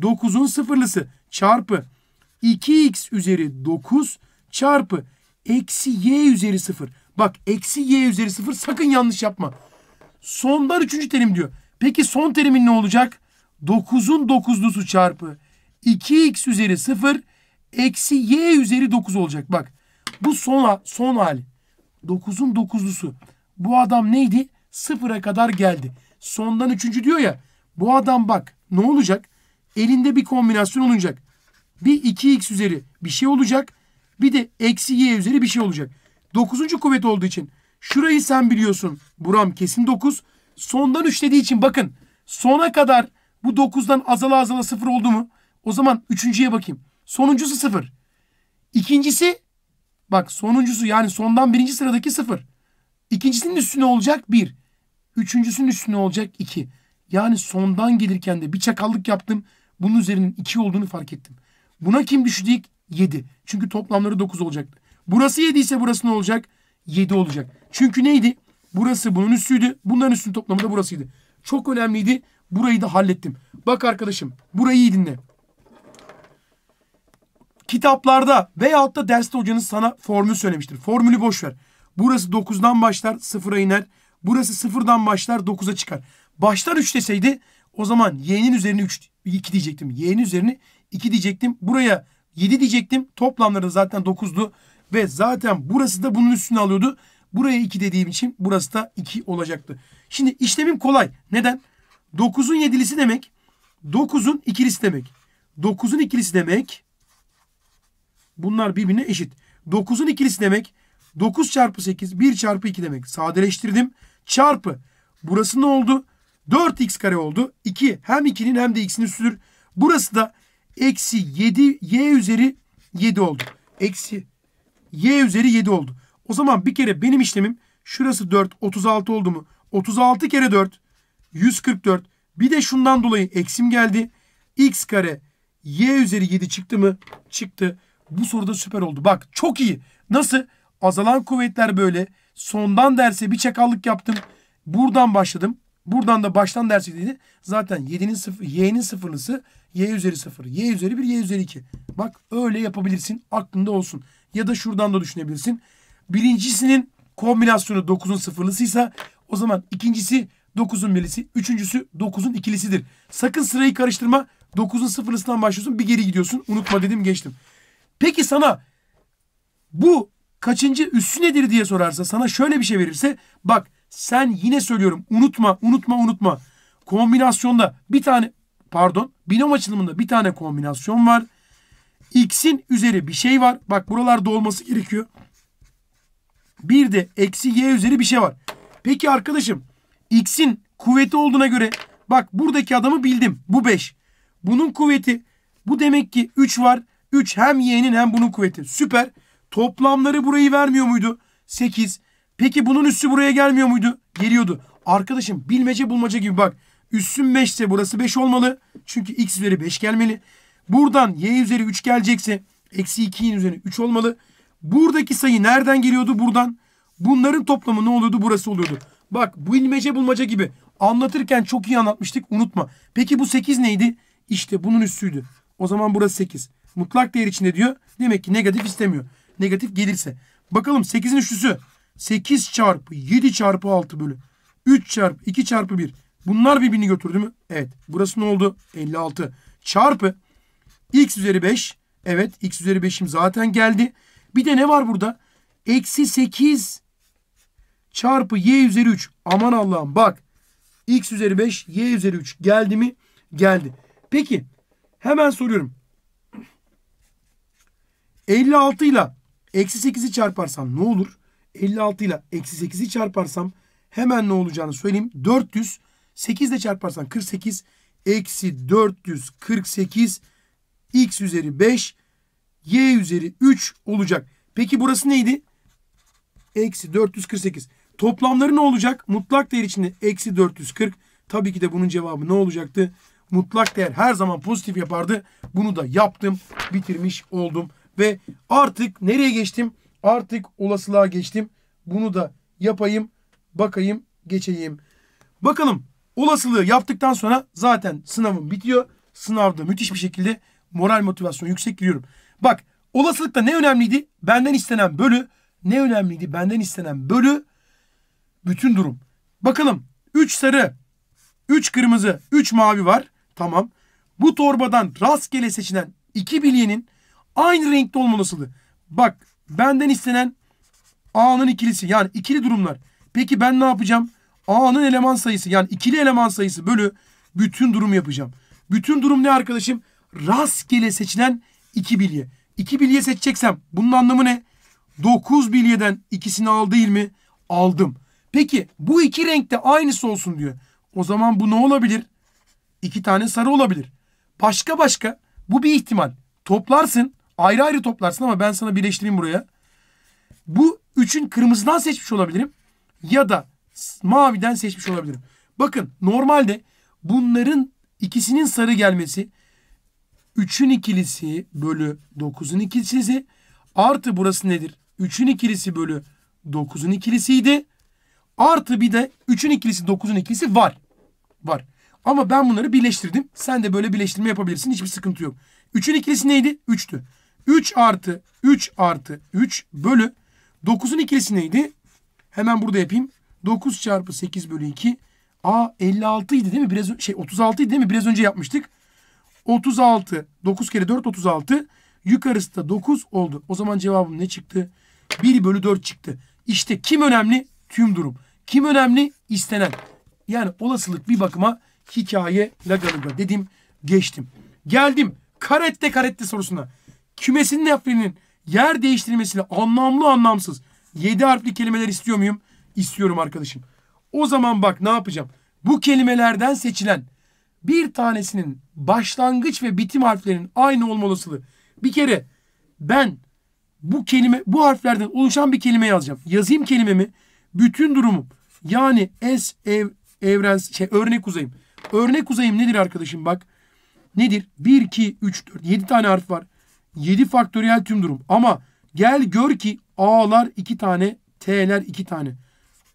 9'un sıfırlısı çarpı 2x üzeri 9 çarpı eksi y üzeri 0. Bak eksi y üzeri 0 sakın yanlış yapma. Sondan üçüncü terim diyor. Peki son terimin ne olacak? 9'un 9'lusu çarpı 2x üzeri 0 eksi y üzeri 9 olacak. Bak bu son, son hali. 9'un 9'lusu. Bu adam neydi? 0'a kadar geldi. Sondan 3. diyor ya. Bu adam bak ne olacak? Elinde bir kombinasyon olacak. Bir 2x üzeri bir şey olacak. Bir de eksi y üzeri bir şey olacak. 9. kuvvet olduğu için şurayı sen biliyorsun. Buram kesin 9. Sondan 3 dediği için bakın sona kadar bu 9'dan azala azala 0 oldu mu? O zaman üçüncüye bakayım. Sonuncusu sıfır. İkincisi bak sonuncusu yani sondan birinci sıradaki sıfır. İkincisinin üstüne olacak bir. Üçüncüsünün üstüne olacak iki. Yani sondan gelirken de bir çakallık yaptım. Bunun üzerinin iki olduğunu fark ettim. Buna kim düşecek? Yedi. Çünkü toplamları dokuz olacaktı. Burası yedi ise burası ne olacak? Yedi olacak. Çünkü neydi? Burası bunun üstüydü. Bunların üstünün toplamı da burasıydı. Çok önemliydi. Burayı da hallettim. Bak arkadaşım burayı iyi dinle. Kitaplarda veyahut da derste hocanız sana formül söylemiştir. Formülü boş ver. Burası 9'dan başlar 0'a iner. Burası 0'dan başlar 9'a çıkar. Başlar 3 deseydi o zaman y'nin üzerine 3 2 diyecektim. Y'nin üzerine 2 diyecektim. Buraya 7 diyecektim. Toplamları da zaten 9'du. Ve zaten burası da bunun üstüne alıyordu. Buraya 2 dediğim için burası da 2 olacaktı. Şimdi işlemim kolay. Neden? 9'un 7'lisi demek. 9'un ikilisi demek. 9'un ikilisi demek. Bunlar birbirine eşit. 9'un ikilisi demek 9 çarpı 8 1 çarpı 2 demek. Sadeleştirdim. Çarpı. Burası ne oldu? 4x kare oldu. 2. Hem 2'nin hem de x'in üstüdür. Burası da eksi 7 y üzeri 7 oldu. Eksi y üzeri 7 oldu. O zaman bir kere benim işlemim şurası 4 36 oldu mu? 36 kere 4 144. Bir de şundan dolayı eksim geldi. x kare y üzeri 7 çıktı mı? Çıktı. Bu soruda süper oldu. Bak çok iyi. Nasıl? Azalan kuvvetler böyle. Sondan derse bir çakallık yaptım. Buradan başladım. Buradan da baştan dersi dedi. Zaten 7'nin sıfır, y'nin sıfırlısı y üzeri 0. Y üzeri 1, y üzeri 2. Bak öyle yapabilirsin. Aklında olsun. Ya da şuradan da düşünebilirsin. Birincisinin kombinasyonu 9'un sıfırlısıysa o zaman ikincisi 9'un birisi, Üçüncüsü 9'un ikilisidir. Sakın sırayı karıştırma. 9'un sıfırlısından başlıyorsun. Bir geri gidiyorsun. Unutma dedim geçtim. Peki sana bu kaçıncı üssü nedir diye sorarsa sana şöyle bir şey verirse bak sen yine söylüyorum unutma unutma unutma kombinasyonda bir tane pardon binom açılımında bir tane kombinasyon var. X'in üzeri bir şey var. Bak buralarda olması gerekiyor. Bir de eksi y üzeri bir şey var. Peki arkadaşım x'in kuvveti olduğuna göre bak buradaki adamı bildim. Bu 5. Bunun kuvveti bu demek ki 3 var. 3 hem y'nin hem bunun kuvveti. Süper. Toplamları burayı vermiyor muydu? 8. Peki bunun üssü buraya gelmiyor muydu? Geliyordu. Arkadaşım bilmece bulmaca gibi bak. Üssün 5 ise burası 5 olmalı. Çünkü x üzeri 5 gelmeli. Buradan y üzeri 3 gelecekse eksi 2'nin üzeri 3 olmalı. Buradaki sayı nereden geliyordu? Buradan. Bunların toplamı ne oluyordu? Burası oluyordu. Bak bu ilmece bulmaca gibi. Anlatırken çok iyi anlatmıştık unutma. Peki bu 8 neydi? İşte bunun üstüydü. O zaman burası 8. Mutlak değer içinde diyor. Demek ki negatif istemiyor. Negatif gelirse. Bakalım 8'in üçlüsü. 8 çarpı 7 çarpı 6 bölü. 3 çarpı 2 çarpı 1. Bunlar birbirini götürdü mü? Evet. Burası ne oldu? 56 çarpı x üzeri 5. Evet x üzeri 5'im zaten geldi. Bir de ne var burada? Eksi 8 çarpı y üzeri 3. Aman Allah'ım bak. x üzeri 5 y üzeri 3 geldi mi? Geldi. Peki hemen soruyorum. 56 ile eksi 8'i çarparsam ne olur? 56 ile eksi 8'i çarparsam hemen ne olacağını söyleyeyim. 400 8 ile çarparsan 48 eksi 448 x üzeri 5 y üzeri 3 olacak. Peki burası neydi? Eksi 448. Toplamları ne olacak? Mutlak değer içinde eksi 440. Tabii ki de bunun cevabı ne olacaktı? Mutlak değer her zaman pozitif yapardı. Bunu da yaptım. Bitirmiş oldum. Ve artık nereye geçtim? Artık olasılığa geçtim. Bunu da yapayım, bakayım, geçeyim. Bakalım olasılığı yaptıktan sonra zaten sınavım bitiyor. Sınavda müthiş bir şekilde moral motivasyon yüksek giriyorum. Bak olasılıkta ne önemliydi? Benden istenen bölü. Ne önemliydi? Benden istenen bölü bütün durum. Bakalım 3 sarı, 3 kırmızı, 3 mavi var. Tamam. Bu torbadan rastgele seçilen 2 bilyenin Aynı renkte olmamasıydı. Bak benden istenen A'nın ikilisi yani ikili durumlar. Peki ben ne yapacağım? A'nın eleman sayısı yani ikili eleman sayısı bölü bütün durum yapacağım. Bütün durum ne arkadaşım? Rastgele seçilen iki bilye. İki bilye seçeceksem bunun anlamı ne? 9 bilyeden ikisini al değil mi? Aldım. Peki bu iki renkte aynısı olsun diyor. O zaman bu ne olabilir? İki tane sarı olabilir. Başka başka bu bir ihtimal. Toplarsın Ayrı ayrı toplarsın ama ben sana birleştireyim buraya. Bu üçün kırmızıdan seçmiş olabilirim. Ya da maviden seçmiş olabilirim. Bakın normalde bunların ikisinin sarı gelmesi üçün ikilisi bölü dokuzun ikilisi artı burası nedir? Üçün ikilisi bölü dokuzun ikilisiydi. Artı bir de üçün ikilisi dokuzun ikilisi var. Var. Ama ben bunları birleştirdim. Sen de böyle birleştirme yapabilirsin. Hiçbir sıkıntı yok. Üçün ikilisi neydi? Üçtü. 3 artı 3 artı 3 bölü 9'un ikilisi neydi? Hemen burada yapayım. 9 çarpı 8 bölü 2. A 56 idi değil mi? Biraz şey 36 idi değil mi? Biraz önce yapmıştık. 36 9 kere 4 36 yukarısı da 9 oldu. O zaman cevabım ne çıktı? 1 bölü 4 çıktı. İşte kim önemli? Tüm durum. Kim önemli? İstenen. Yani olasılık bir bakıma hikaye lagalıga dedim geçtim. Geldim karette karette sorusuna kümesin nefrinin yer değiştirmesiyle anlamlı anlamsız yedi harfli kelimeler istiyor muyum? İstiyorum arkadaşım. O zaman bak ne yapacağım? Bu kelimelerden seçilen bir tanesinin başlangıç ve bitim harflerinin aynı olma olasılığı. Bir kere ben bu kelime bu harflerden oluşan bir kelime yazacağım. Yazayım kelimemi bütün durumum yani es ev evren şey örnek uzayım. Örnek uzayım nedir arkadaşım bak? Nedir? 1 2 3 4 7 tane harf var. 7 faktöriyel tüm durum. Ama gel gör ki A'lar 2 tane, T'ler 2 tane.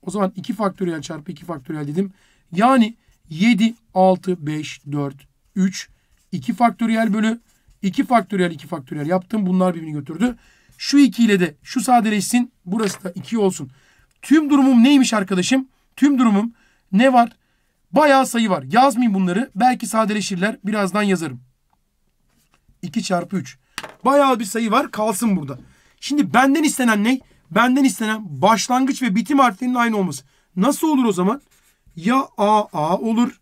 O zaman 2 faktöriyel çarpı 2 faktöriyel dedim. Yani 7, 6, 5, 4, 3, 2 faktöriyel bölü 2 faktöriyel 2 faktöriyel yaptım. Bunlar birbirini götürdü. Şu 2 ile de şu sadeleşsin. Burası da 2 olsun. Tüm durumum neymiş arkadaşım? Tüm durumum ne var? Bayağı sayı var. Yazmayayım bunları. Belki sadeleşirler. Birazdan yazarım. 2 çarpı 3. Bayağı bir sayı var kalsın burada. Şimdi benden istenen ne? Benden istenen başlangıç ve bitim harflerinin aynı olması. Nasıl olur o zaman? Ya A A olur.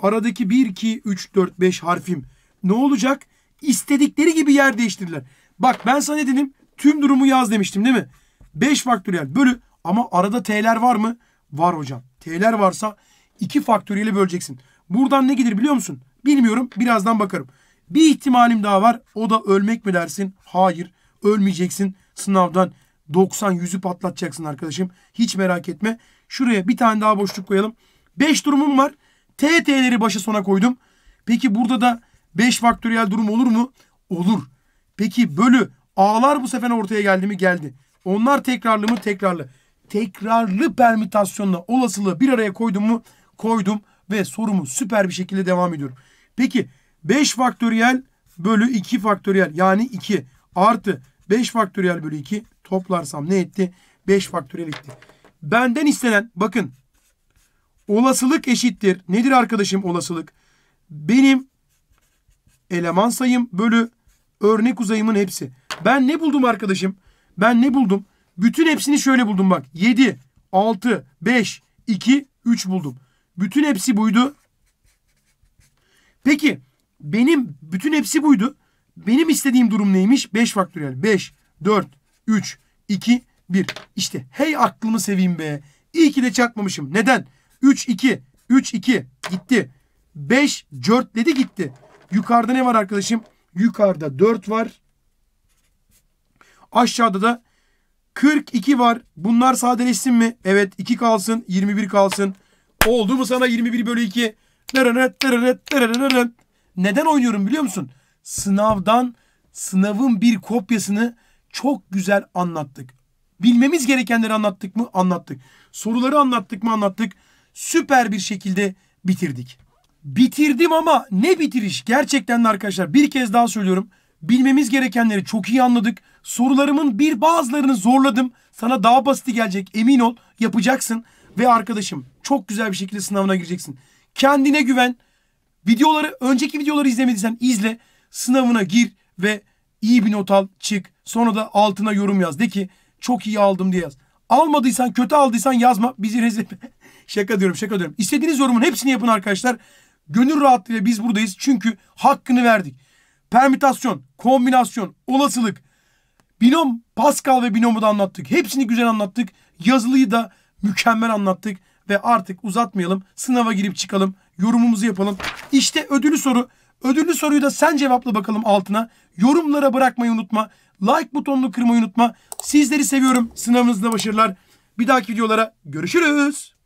Aradaki 1, 2, 3, 4, 5 harfim ne olacak? İstedikleri gibi yer değiştirirler. Bak ben sana ne dedim? Tüm durumu yaz demiştim değil mi? 5 faktöriyel bölü ama arada t'ler var mı? Var hocam. T'ler varsa 2 faktöriyeli böleceksin. Buradan ne gelir biliyor musun? Bilmiyorum. Birazdan bakarım. Bir ihtimalim daha var. O da ölmek mi dersin? Hayır. Ölmeyeceksin. Sınavdan 90 yüzü patlatacaksın arkadaşım. Hiç merak etme. Şuraya bir tane daha boşluk koyalım. 5 durumum var. TT'leri başa sona koydum. Peki burada da 5 faktöriyel durum olur mu? Olur. Peki bölü A'lar bu sefer ortaya geldi mi? Geldi. Onlar tekrarlı mı? Tekrarlı. Tekrarlı permütasyonla olasılığı bir araya koydum mu? Koydum ve sorumu süper bir şekilde devam ediyorum. Peki 5 faktöriyel bölü 2 faktöriyel yani 2 artı 5 faktöriyel bölü 2 toplarsam ne etti? 5 faktöriyel etti. Benden istenen bakın olasılık eşittir. Nedir arkadaşım olasılık? Benim eleman sayım bölü örnek uzayımın hepsi. Ben ne buldum arkadaşım? Ben ne buldum? Bütün hepsini şöyle buldum bak. 7, 6, 5, 2, 3 buldum. Bütün hepsi buydu. Peki benim bütün hepsi buydu. Benim istediğim durum neymiş? 5 faktöriyel. 5, 4, 3, 2, 1. İşte hey aklımı seveyim be. İyi ki de çarpmamışım. Neden? 3, 2, 3, 2 gitti. 5, dedi gitti. Yukarıda ne var arkadaşım? Yukarıda 4 var. Aşağıda da 42 var. Bunlar sadeleşsin mi? Evet 2 kalsın 21 kalsın. Oldu mu sana 21 bölü 2? Dırırıt dırırıt dırırıt. Neden oynuyorum biliyor musun? Sınavdan sınavın bir kopyasını çok güzel anlattık. Bilmemiz gerekenleri anlattık mı? Anlattık. Soruları anlattık mı? Anlattık. Süper bir şekilde bitirdik. Bitirdim ama ne bitiriş? Gerçekten de arkadaşlar bir kez daha söylüyorum. Bilmemiz gerekenleri çok iyi anladık. Sorularımın bir bazılarını zorladım. Sana daha basiti gelecek emin ol. Yapacaksın ve arkadaşım çok güzel bir şekilde sınavına gireceksin. Kendine güven. Videoları, önceki videoları izlemediysen izle. Sınavına gir ve iyi bir not al, çık. Sonra da altına yorum yaz. De ki çok iyi aldım diye yaz. Almadıysan, kötü aldıysan yazma. Bizi rezil Şaka diyorum, şaka diyorum. İstediğiniz yorumun hepsini yapın arkadaşlar. Gönül rahatlığıyla biz buradayız. Çünkü hakkını verdik. Permütasyon, kombinasyon, olasılık, binom, Pascal ve binomu da anlattık. Hepsini güzel anlattık. Yazılıyı da mükemmel anlattık ve artık uzatmayalım. Sınava girip çıkalım yorumumuzu yapalım. İşte ödülü soru. Ödüllü soruyu da sen cevapla bakalım altına. Yorumlara bırakmayı unutma. Like butonunu kırmayı unutma. Sizleri seviyorum. Sınavınızda başarılar. Bir dahaki videolara görüşürüz.